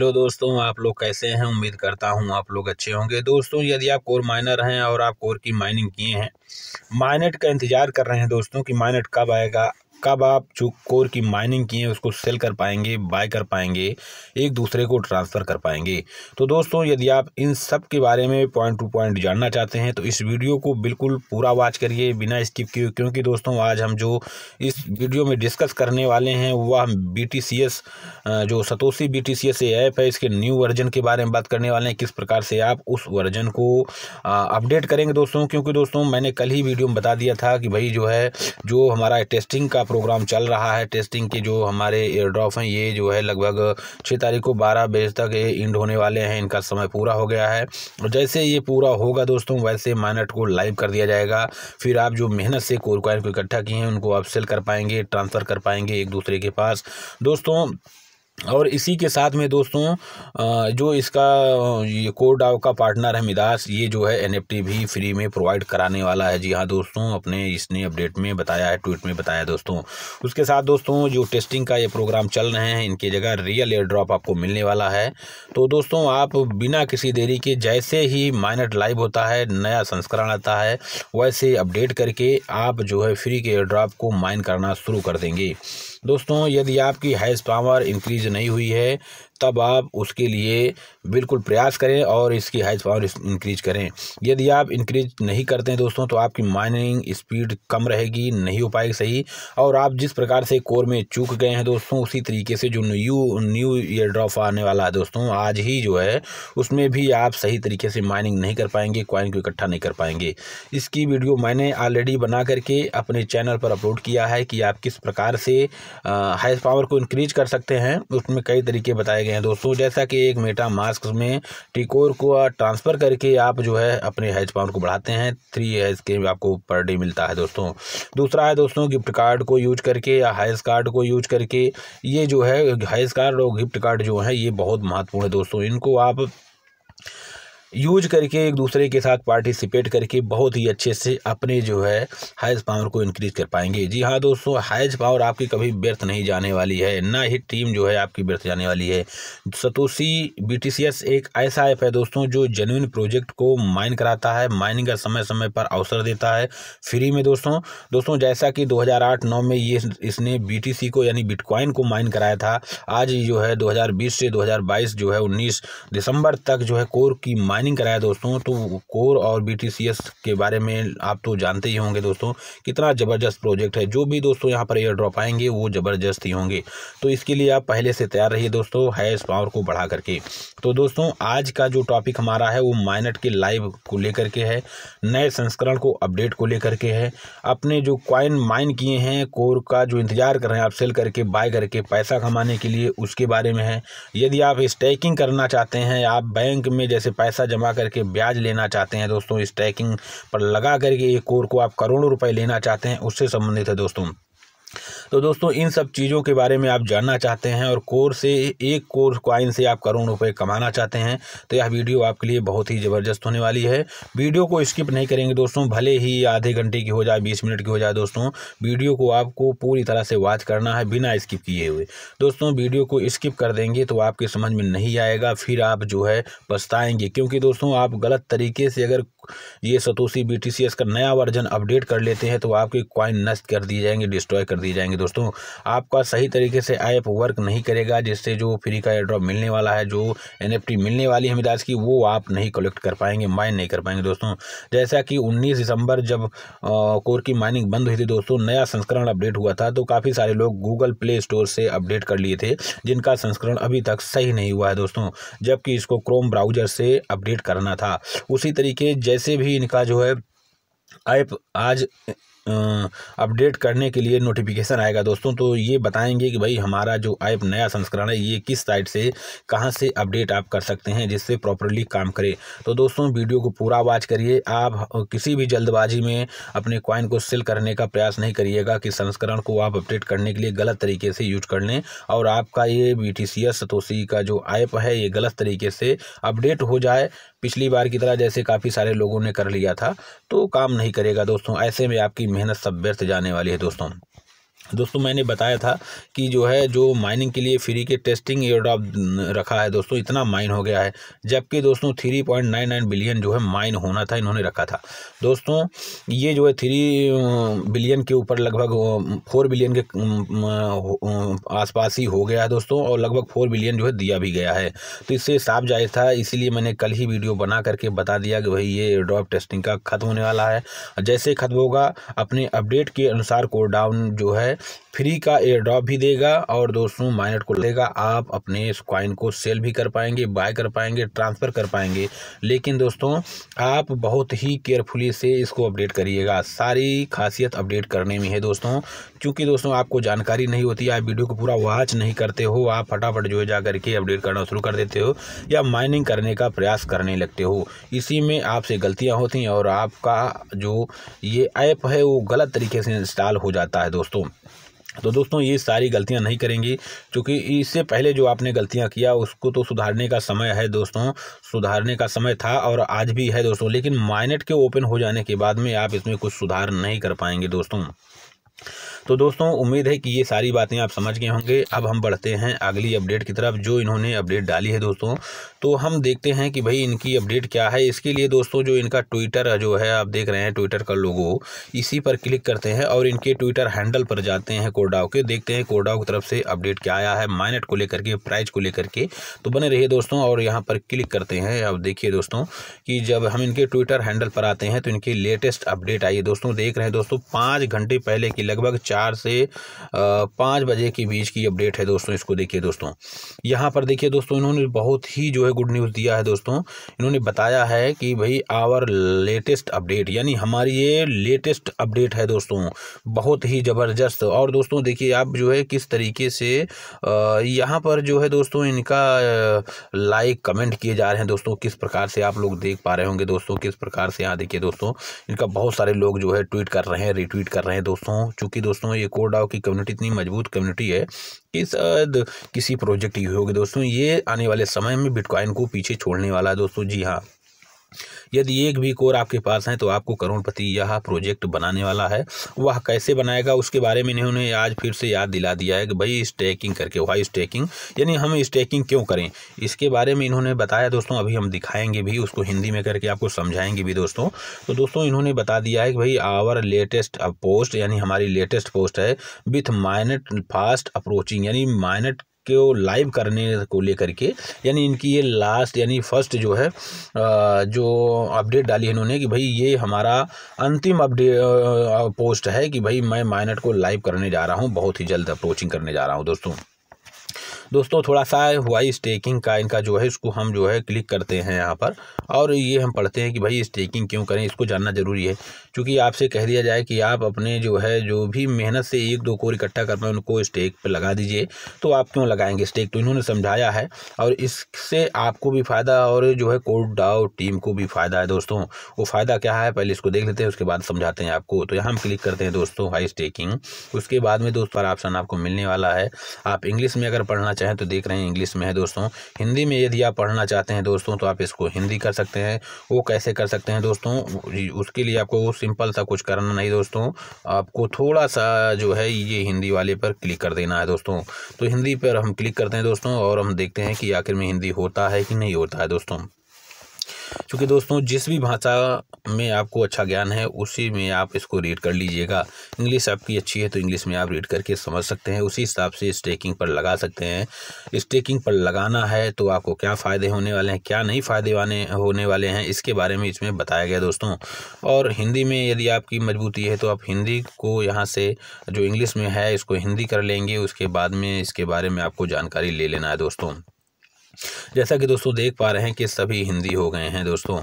hello दोस्तों आप लोग कैसे हैं उम्मीद करता हूं आप लोग अच्छे होंगे दोस्तों यदि आप कोर माइनर हैं और आप कोर की माइनिंग किए हैं माइनेट का इंतज़ार कर रहे हैं दोस्तों कि माइनेट कब आएगा कब आप जो कोर की माइनिंग की है उसको सेल कर पाएंगे बाय कर पाएंगे एक दूसरे को ट्रांसफ़र कर पाएंगे तो दोस्तों यदि आप इन सब के बारे में पॉइंट टू पॉइंट जानना चाहते हैं तो इस वीडियो को बिल्कुल पूरा वॉच करिए बिना स्किप किए क्योंकि दोस्तों आज हम जो इस वीडियो में डिस्कस करने वाले हैं वह हम बी जो सतोसी बी टी ऐप है इसके न्यू वर्जन के बारे में बात करने वाले हैं किस प्रकार से आप उस वर्जन को अपडेट करेंगे दोस्तों क्योंकि दोस्तों मैंने कल ही वीडियो में बता दिया था कि भाई जो है जो हमारा टेस्टिंग का प्रोग्राम चल रहा है टेस्टिंग के जो हमारे एयर ड्रॉप हैं ये जो है लगभग छः तारीख को बारह बजे तक ये इंड होने वाले हैं इनका समय पूरा हो गया है और जैसे ये पूरा होगा दोस्तों वैसे माइनट को लाइव कर दिया जाएगा फिर आप जो मेहनत से कोर कॉइन को इकट्ठा किए हैं उनको आप सेल कर पाएंगे ट्रांसफ़र कर पाएंगे एक दूसरे के पास दोस्तों और इसी के साथ में दोस्तों जो इसका ये कोडाव का पार्टनर है मिदास ये जो है एनएफटी भी फ्री में प्रोवाइड कराने वाला है जी हाँ दोस्तों अपने इसने अपडेट में बताया है ट्वीट में बताया दोस्तों उसके साथ दोस्तों जो टेस्टिंग का ये प्रोग्राम चल रहे हैं इनके जगह रियल एयर ड्रॉप आपको मिलने वाला है तो दोस्तों आप बिना किसी देरी के जैसे ही माइनट लाइव होता है नया संस्करण आता है वैसे अपडेट करके आप जो है फ्री के एयर ड्रॉप को माइन करना शुरू कर देंगे दोस्तों यदि आपकी हाइस पावर इंक्रीज नहीं हुई है तब आप उसके लिए बिल्कुल प्रयास करें और इसकी हाइट पावर इंक्रीज करें यदि आप इंक्रीज नहीं करते हैं दोस्तों तो आपकी माइनिंग स्पीड कम रहेगी नहीं हो पाएगी सही और आप जिस प्रकार से कोर में चूक गए हैं दोस्तों उसी तरीके से जो न्यू न्यू ईयर ड्रॉप आने वाला है दोस्तों आज ही जो है उसमें भी आप सही तरीके से माइनिंग नहीं कर पाएंगे कॉइन को इकट्ठा नहीं कर पाएंगे इसकी वीडियो मैंने ऑलरेडी बना करके अपने चैनल पर अपलोड किया है कि आप किस प्रकार से हाइस पावर को इंक्रीज कर सकते हैं उसमें कई तरीके बताए गए गए हैं दोस्तों जैसा कि एक मेटा मास्क में टिकोर को ट्रांसफ़र करके आप जो है अपने हेज पाउंड को बढ़ाते हैं थ्री हेज के आपको पर डे मिलता है दोस्तों दूसरा है दोस्तों गिफ्ट कार्ड को यूज करके या हैज़ कार्ड को यूज करके ये जो है हैज़ कार्ड और गिफ्ट कार्ड जो है ये बहुत महत्वपूर्ण है दोस्तों इनको आप यूज करके एक दूसरे के साथ पार्टिसिपेट करके बहुत ही अच्छे से अपने जो है हाइज पावर को इंक्रीज कर पाएंगे जी हाँ दोस्तों हाइज पावर आपकी कभी व्यर्थ नहीं जाने वाली है ना ही टीम जो है आपकी व्यर्थ जाने वाली है सतोशी बी एक ऐसा ऐप है दोस्तों जो जेन्यून प्रोजेक्ट को माइन कराता है माइनिंग का समय समय पर अवसर देता है फ्री में दोस्तों दोस्तों जैसा कि दो हज़ार में ये इसने बी को यानी बिटकॉइन को माइन कराया था आज जो है दो से दो जो है उन्नीस दिसंबर तक जो है कोर की माइन माइनिंग कराया दोस्तों तो कोर और बी के बारे में आप तो जानते ही होंगे दोस्तों कितना ज़बरदस्त प्रोजेक्ट है जो भी दोस्तों यहाँ पर एयर ड्रॉप आएंगे वो ज़बरदस्त ही होंगे तो इसके लिए आप पहले से तैयार रहिए दोस्तों हैश पावर को बढ़ा करके तो दोस्तों आज का जो टॉपिक हमारा है वो माइनट के लाइव को लेकर के है नए संस्करण को अपडेट को लेकर के है अपने जो क्वाइन माइन किए हैं कोर का जो इंतजार कर रहे हैं आप सेल करके बाय करके पैसा कमाने के लिए उसके बारे में है यदि आप स्टैकिंग करना चाहते हैं आप बैंक में जैसे पैसा जमा करके ब्याज लेना चाहते हैं दोस्तों इस पर लगा करके एक कोर को आप करोड़ों रुपए लेना चाहते हैं उससे संबंधित है दोस्तों तो दोस्तों इन सब चीज़ों के बारे में आप जानना चाहते हैं और कोर से एक कोर क्वाइन से आप करोड़ रुपए कमाना चाहते हैं तो यह वीडियो आपके लिए बहुत ही ज़बरदस्त होने वाली है वीडियो को स्किप नहीं करेंगे दोस्तों भले ही आधे घंटे की हो जाए बीस मिनट की हो जाए दोस्तों वीडियो को आपको पूरी तरह से वॉच करना है बिना स्किप किए हुए दोस्तों वीडियो को स्किप कर देंगे तो आपके समझ में नहीं आएगा फिर आप जो है पछताएँगे क्योंकि दोस्तों आप गलत तरीके से अगर ये सतोसी बी का नया वर्जन अपडेट कर लेते हैं तो आपके क्वाइन नष्ट कर दिए जाएंगे डिस्ट्रॉय कर दिए जाएंगे दोस्तों आपका सही तरीके से ऐप वर्क नहीं करेगा जिससे जो फ्री का एयर मिलने वाला है जो एन मिलने वाली है मिराज की वो आप नहीं कलेक्ट कर पाएंगे माइन नहीं कर पाएंगे दोस्तों जैसा कि उन्नीस दिसंबर जब कोर की माइनिंग बंद हुई थी दोस्तों नया संस्करण अपडेट हुआ था तो काफ़ी सारे लोग गूगल प्ले स्टोर से अपडेट कर लिए थे जिनका संस्करण अभी तक सही नहीं हुआ है दोस्तों जबकि इसको क्रोम ब्राउजर से अपडेट करना था उसी तरीके जैसे भी इनका जो है ऐप आज अपडेट करने के लिए नोटिफिकेशन आएगा दोस्तों तो ये बताएंगे कि भाई हमारा जो ऐप नया संस्करण है ये किस साइट से कहाँ से अपडेट आप कर सकते हैं जिससे प्रॉपरली काम करे तो दोस्तों वीडियो को पूरा वॉच करिए आप किसी भी जल्दबाजी में अपने कॉइन को सेल करने का प्रयास नहीं करिएगा कि संस्करण को आप अपडेट करने के लिए गलत तरीके से यूज कर लें और आपका ये बी टी का जो ऐप है ये गलत तरीके से अपडेट हो जाए पिछली बार की तरह जैसे काफ़ी सारे लोगों ने कर लिया था तो काम नहीं करेगा दोस्तों ऐसे में आपकी मेहनत सब व्यर्थ जाने वाली है दोस्तों दोस्तों मैंने बताया था कि जो है जो माइनिंग के लिए फ्री के टेस्टिंग एयरड्रॉप रखा है दोस्तों इतना माइन हो गया है जबकि दोस्तों three point nine nine billion जो है माइन होना था इन्होंने रखा था दोस्तों ये जो है थ्री बिलियन के ऊपर लगभग फोर बिलियन के आसपास ही हो गया है दोस्तों और लगभग फोर बिलियन जो है दिया भी गया है तो इससे साफ जाहिर था इसीलिए मैंने कल ही वीडियो बना करके बता दिया कि भाई ये एयरड्रॉप टेस्टिंग का ख़त्म होने वाला है जैसे ख़त्म होगा अपने अपडेट के अनुसार कोडाउन जो है फ्री का एयर ड्रॉप भी देगा और दोस्तों माइनट को देगा आप अपने इस कॉइन को सेल भी कर पाएंगे बाय कर पाएंगे ट्रांसफ़र कर पाएंगे लेकिन दोस्तों आप बहुत ही केयरफुली से इसको अपडेट करिएगा सारी खासियत अपडेट करने में है दोस्तों क्योंकि दोस्तों आपको जानकारी नहीं होती आप वीडियो को पूरा वॉच नहीं करते हो आप फटाफट जो है जा करके अपडेट करना शुरू कर देते हो या माइनिंग करने का प्रयास करने लगते हो इसी में आपसे गलतियाँ होती हैं और आपका जो ये ऐप है वो गलत तरीके से इंस्टॉल हो जाता है दोस्तों तो दोस्तों ये सारी गलतियां नहीं करेंगी क्योंकि इससे पहले जो आपने गलतियां किया उसको तो सुधारने का समय है दोस्तों सुधारने का समय था और आज भी है दोस्तों लेकिन माइनेट के ओपन हो जाने के बाद में आप इसमें कुछ सुधार नहीं कर पाएंगे दोस्तों तो दोस्तों उम्मीद है कि ये सारी बातें आप समझ गए होंगे अब हम बढ़ते हैं अगली अपडेट की तरफ जो इन्होंने अपडेट डाली है दोस्तों तो हम देखते हैं कि भाई इनकी अपडेट क्या है इसके लिए दोस्तों जो इनका ट्विटर जो है आप देख रहे हैं ट्विटर का लोगो इसी पर क्लिक करते हैं और इनके ट्विटर हैंडल पर जाते हैं कोडाव के देखते हैं कोडाव की तरफ से अपडेट क्या आया है माइनट को लेकर के प्राइज को लेकर के तो बने रहिए दोस्तों और यहाँ पर क्लिक करते हैं अब देखिए दोस्तों कि जब हम इनके ट्विटर हैंडल पर आते हैं तो इनकी लेटेस्ट अपडेट आई है दोस्तों देख रहे हैं दोस्तों पाँच घंटे पहले की लगभग चार से पाँच बजे के बीच की अपडेट है दोस्तों इसको देखिए दोस्तों यहाँ पर देखिए दोस्तों इन्होंने बहुत ही जो है गुड न्यूज़ दिया है दोस्तों इन्होंने बताया है कि भाई आवर लेटेस्ट अपडेट यानी हमारी ये लेटेस्ट अपडेट है दोस्तों बहुत ही ज़बरदस्त और दोस्तों देखिए आप जो है किस तरीके से यहाँ पर जो है दोस्तों इनका लाइक कमेंट किए जा रहे हैं दोस्तों किस प्रकार से आप लोग देख पा रहे होंगे दोस्तों किस प्रकार से यहाँ देखिए दोस्तों इनका बहुत सारे लोग जो है ट्वीट कर रहे हैं रिट्वीट कर रहे हैं दोस्तों चूँकि दोस्तों ये कोडाव की कम्युनिटी इतनी मजबूत कम्युनिटी है कि शायद किसी प्रोजेक्ट की होगी दोस्तों ये आने वाले समय में बिटकॉइन को पीछे छोड़ने वाला है दोस्तों जी हाँ यदि एक भी कोर आपके पास है तो आपको करोड़पति यह प्रोजेक्ट बनाने वाला है वह कैसे बनाएगा उसके बारे में इन्होंने आज फिर से याद दिला दिया है कि भाई स्टेकिंग करके वाई स्टेकिंग यानी हम स्टेकिंग क्यों करें इसके बारे में इन्होंने बताया दोस्तों अभी हम दिखाएंगे भी उसको हिंदी में करके आपको समझाएंगे भी दोस्तों तो दोस्तों इन्होंने बता दिया है कि भाई आवर लेटेस्ट पोस्ट यानी हमारी लेटेस्ट पोस्ट है विथ माइनट फास्ट अप्रोचिंग यानी माइनट इसको लाइव करने को लेकर के यानी इनकी ये लास्ट यानी फर्स्ट जो है जो अपडेट डाली है इन्होंने कि भाई ये हमारा अंतिम अपडेट पोस्ट है कि भाई मैं माइनट को लाइव करने जा रहा हूँ बहुत ही जल्द अप्रोचिंग करने जा रहा हूँ दोस्तों दोस्तों थोड़ा सा वाई स्टेकिंग का इनका जो है इसको हम जो है क्लिक करते हैं यहाँ पर और ये हम पढ़ते हैं कि भाई स्टेकिंग क्यों करें इसको जानना ज़रूरी है क्योंकि आपसे कह दिया जाए कि आप अपने जो है जो भी मेहनत से एक दो कोर इकट्ठा कर पाए उनको स्टेक पर लगा दीजिए तो आप क्यों लगाएंगे स्टेक तो इन्होंने समझाया है और इससे आपको भी फ़ायदा और जो है कोर्ट डाओ टीम को भी फ़ायदा है दोस्तों वो फ़ायदा क्या है पहले इसको देख लेते हैं उसके बाद समझाते हैं आपको तो यहाँ हम क्लिक करते हैं दोस्तों हाई स्टेकिंग उसके बाद में दोस्तों ऑप्शन आपको मिलने वाला है आप इंग्लिश में अगर पढ़ना चाहें तो देख रहे हैं इंग्लिश में है दोस्तों हिंदी में यदि आप पढ़ना चाहते हैं दोस्तों तो आप इसको हिंदी कर सकते हैं वो कैसे कर सकते हैं दोस्तों उसके लिए आपको सिंपल सा कुछ करना नहीं दोस्तों आपको थोड़ा सा जो है ये हिंदी वाले पर क्लिक कर देना है दोस्तों तो हिंदी पर हम क्लिक करते हैं दोस्तों और हम देखते हैं कि आखिर में हिंदी होता है कि नहीं होता है दोस्तों क्योंकि दोस्तों जिस भी भाषा में आपको अच्छा ज्ञान है उसी में आप इसको रीड कर लीजिएगा इंग्लिश आपकी अच्छी है तो इंग्लिश में आप रीड करके समझ सकते हैं उसी हिसाब से स्टेकिंग पर लगा सकते हैं स्टेकिंग पर लगाना है तो आपको क्या फ़ायदे होने वाले हैं क्या नहीं फ़ायदे वाले होने वाले हैं इसके बारे में इसमें बताया गया दोस्तों और हिंदी में यदि आपकी मजबूती है तो आप हिंदी को यहाँ से जो इंग्लिश में है इसको हिंदी कर लेंगे उसके बाद में इसके बारे में आपको जानकारी ले लेना है दोस्तों जैसा कि दोस्तों देख पा रहे हैं कि सभी हिंदी हो गए हैं दोस्तों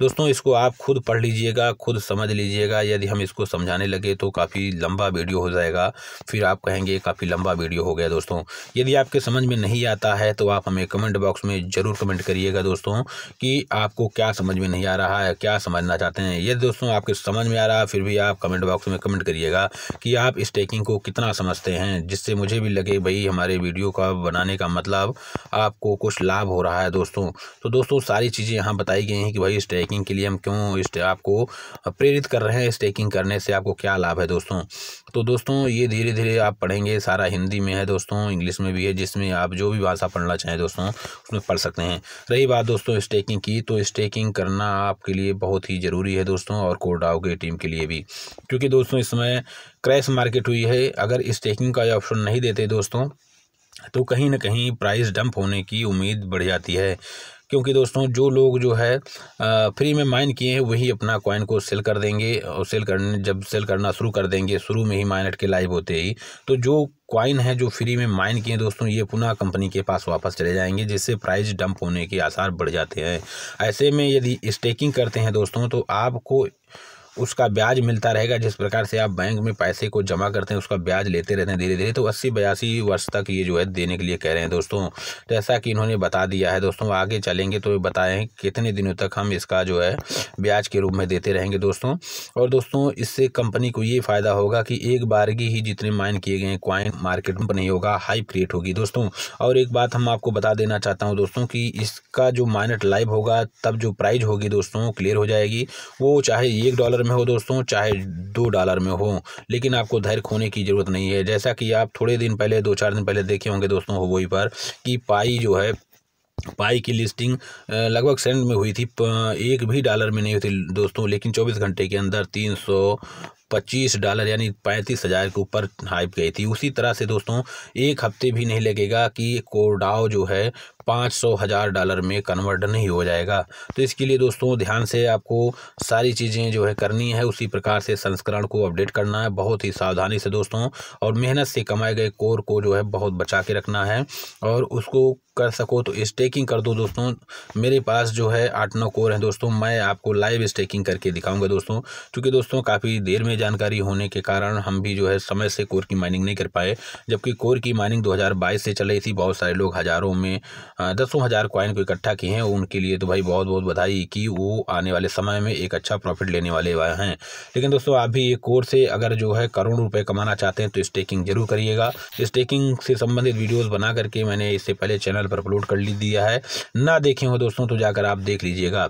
दोस्तों इसको आप खुद पढ़ लीजिएगा खुद समझ लीजिएगा यदि हम इसको समझाने लगे तो काफ़ी लंबा वीडियो हो जाएगा फिर आप कहेंगे काफ़ी लंबा वीडियो हो गया दोस्तों यदि आपके समझ में नहीं आता है तो आप हमें कमेंट बॉक्स में ज़रूर कमेंट करिएगा दोस्तों कि आपको क्या समझ में नहीं आ रहा है क्या समझना चाहते हैं यदि दोस्तों आपके समझ में आ रहा है फिर भी आप कमेंट बॉक्स में कमेंट करिएगा कि आप इस टेकिंग को कितना समझते हैं जिससे मुझे भी लगे भाई हमारे वीडियो का बनाने का मतलब आपको कुछ लाभ हो रहा है दोस्तों तो दोस्तों सारी चीज़ें यहाँ बताई गई हैं कि भाई स्टेकिंग के लिए हम क्यों इस आपको प्रेरित कर रहे हैं स्टेकिंग करने से आपको क्या लाभ है दोस्तों तो दोस्तों ये धीरे धीरे आप पढ़ेंगे सारा हिंदी में है दोस्तों इंग्लिश में भी है जिसमें आप जो भी भाषा पढ़ना चाहें दोस्तों उसमें पढ़ सकते हैं रही बात दोस्तों स्टेकिंग की तो स्टेकिंग करना आपके लिए बहुत ही ज़रूरी है दोस्तों और कोडाओ की टीम के लिए भी क्योंकि दोस्तों इस समय क्रैश मार्केट हुई है अगर स्टेकिंग का ये ऑप्शन नहीं देते दोस्तों तो कहीं ना कहीं प्राइस डंप होने की उम्मीद बढ़ जाती है क्योंकि दोस्तों जो लोग जो है फ्री में माइन किए हैं वही अपना कॉइन को सेल कर देंगे और सेल करने जब सेल करना शुरू कर देंगे शुरू में ही माइनट के लाइव होते ही तो जो कॉइन है जो फ्री में माइन किए दोस्तों ये पुनः कंपनी के पास वापस चले जाएंगे जिससे प्राइस डंप होने के आसार बढ़ जाते हैं ऐसे में यदि स्टेकिंग करते हैं दोस्तों तो आपको उसका ब्याज मिलता रहेगा जिस प्रकार से आप बैंक में पैसे को जमा करते हैं उसका ब्याज लेते रहते हैं धीरे धीरे तो अस्सी बयासी वर्ष तक ये जो है देने के लिए कह रहे हैं दोस्तों जैसा तो कि इन्होंने बता दिया है दोस्तों आगे चलेंगे तो बताएँ कितने दिनों तक हम इसका जो है ब्याज के रूप में देते रहेंगे दोस्तों और दोस्तों इससे कंपनी को ये फ़ायदा होगा कि एक बार की ही जितने माइन किए गए क्वाइन मार्केट में नहीं होगा हाइप क्रिएट होगी दोस्तों और एक बात हम आपको बता देना चाहता हूँ दोस्तों कि इसका जो माइनट लाइव होगा तब जो प्राइज होगी दोस्तों क्लियर हो जाएगी वो चाहे एक डॉलर डॉलर में हो दोस्तों चाहे दो डॉलर में हो लेकिन आपको धैर्य खोने की ज़रूरत नहीं है जैसा कि आप थोड़े दिन पहले दो चार दिन पहले देखे होंगे दोस्तों हो वही पर कि पाई जो है पाई की लिस्टिंग लगभग सेंड में हुई थी एक भी डॉलर में नहीं हुई थी दोस्तों लेकिन चौबीस घंटे के अंदर तीन सौ पच्चीस डॉलर यानी पैंतीस हज़ार के ऊपर हाइप गई थी उसी तरह से दोस्तों एक हफ्ते भी नहीं लगेगा कि कोडाओ जो है पाँच सौ हज़ार डॉलर में कन्वर्ट नहीं हो जाएगा तो इसके लिए दोस्तों ध्यान से आपको सारी चीज़ें जो है करनी है उसी प्रकार से संस्करण को अपडेट करना है बहुत ही सावधानी से दोस्तों और मेहनत से कमाए गए कोर को जो है बहुत बचा के रखना है और उसको कर सको तो स्टेकिंग कर दो दोस्तों मेरे पास जो है आठ नौ कोर हैं दोस्तों मैं आपको लाइव स्टेकिंग करके दिखाऊंगा दोस्तों क्योंकि दोस्तों काफ़ी देर में जानकारी होने के कारण हम भी जो है समय से कोर की माइनिंग नहीं कर पाए जबकि कोर की माइनिंग 2022 से चल रही थी बहुत सारे लोग हज़ारों में दसों हज़ार कॉइन को इकट्ठा किए हैं उनके लिए तो भाई बहुत बहुत बधाई कि वो आने वाले समय में एक अच्छा प्रॉफिट लेने वाले हैं लेकिन दोस्तों आप भी ये कोर्स से अगर जो है करोड़ रुपये कमाना चाहते हैं तो स्टेकिंग जरूर करिएगा स्टेकिंग से संबंधित वीडियोज़ बना करके मैंने इससे पहले चैनल पर अपलोड कर ली दिया है ना देखे हो दोस्तों तो जाकर आप देख लीजिएगा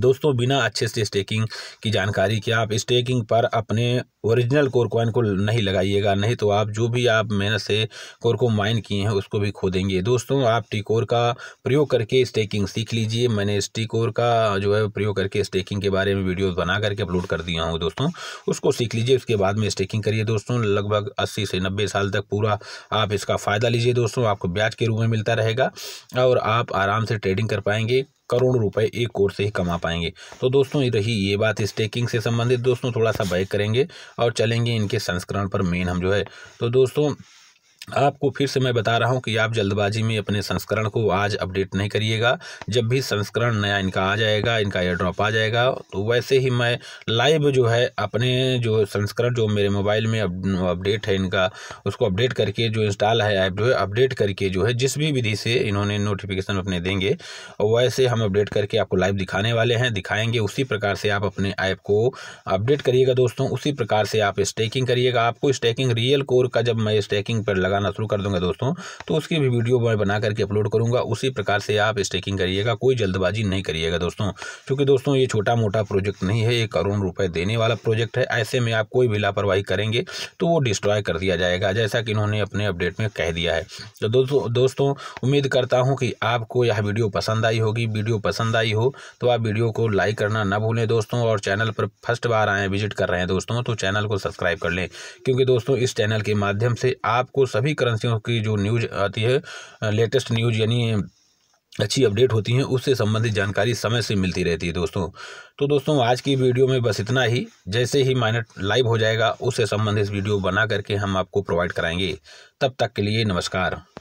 दोस्तों बिना अच्छे से स्टेकिंग की जानकारी के आप स्टेकिंग पर अपने ओरिजिनल कोर को नहीं लगाइएगा नहीं तो आप जो भी आप मेहनत से कोर को माइन किए हैं उसको भी खो देंगे दोस्तों आप टीकोर का प्रयोग करके स्टेकिंग सीख लीजिए मैंने इस का जो है प्रयोग करके स्टेकिंग के बारे में वीडियोज़ बना करके अपलोड कर दिया हूँ दोस्तों उसको सीख लीजिए उसके बाद में स्टेकिंग करिए दोस्तों लगभग अस्सी से नब्बे साल तक पूरा आप इसका फ़ायदा लीजिए दोस्तों आपको ब्याज के रूप में मिलता रहेगा और आप आराम से ट्रेडिंग कर पाएंगे करोड़ रुपए एक कोर्स से ही कमा पाएंगे तो दोस्तों रही ये बात स्टेकिंग से संबंधित दोस्तों थोड़ा सा बैक करेंगे और चलेंगे इनके संस्करण पर मेन हम जो है तो दोस्तों आपको फिर से मैं बता रहा हूं कि आप जल्दबाजी में अपने संस्करण को आज अपडेट नहीं करिएगा जब भी संस्करण नया इनका आ जाएगा इनका एयर ड्रॉप आ जाएगा तो वैसे ही मैं लाइव जो है अपने जो संस्करण जो मेरे मोबाइल में अपडेट है इनका उसको अपडेट करके जो इंस्टॉल है ऐप जो है अपडेट करके जो है जिस भी विधि से इन्होंने नोटिफिकेशन अपने देंगे और वैसे हम अपडेट करके आपको लाइव दिखाने वाले हैं दिखाएँगे उसी प्रकार से आप अपने ऐप को अपडेट करिएगा दोस्तों उसी प्रकार से आप स्टेकिंग करिएगा आपको स्टेकिंग रियल कोर का जब मैं स्टेकिंग पर लगा लगाना शुरू कर दूंगा दोस्तों तो उसकी भी वीडियो मैं बना करके अपलोड करूंगा उसी प्रकार से आप स्टेकिंग करिएगा कोई जल्दबाजी नहीं करिएगा दोस्तों क्योंकि दोस्तों ये छोटा मोटा प्रोजेक्ट नहीं है ये करोड़ रुपये देने वाला प्रोजेक्ट है ऐसे में आप कोई भी लापरवाही करेंगे तो वो डिस्ट्रॉय कर दिया जाएगा जैसा कि इन्होंने अपने अपडेट में कह दिया है तो दोस्तों उम्मीद करता हूँ कि आपको यह वीडियो पसंद आई होगी वीडियो पसंद आई हो तो आप वीडियो को लाइक करना ना भूलें दोस्तों और चैनल पर फर्स्ट बार आए विजिट कर रहे हैं दोस्तों तो चैनल को सब्सक्राइब कर लें क्योंकि दोस्तों इस चैनल के माध्यम से आपको सभी सभी करेंसियों की जो न्यूज आती है लेटेस्ट न्यूज यानी अच्छी अपडेट होती हैं उससे संबंधित जानकारी समय से मिलती रहती है दोस्तों तो दोस्तों आज की वीडियो में बस इतना ही जैसे ही माइनट लाइव हो जाएगा उससे संबंधित वीडियो बना करके हम आपको प्रोवाइड कराएंगे तब तक के लिए नमस्कार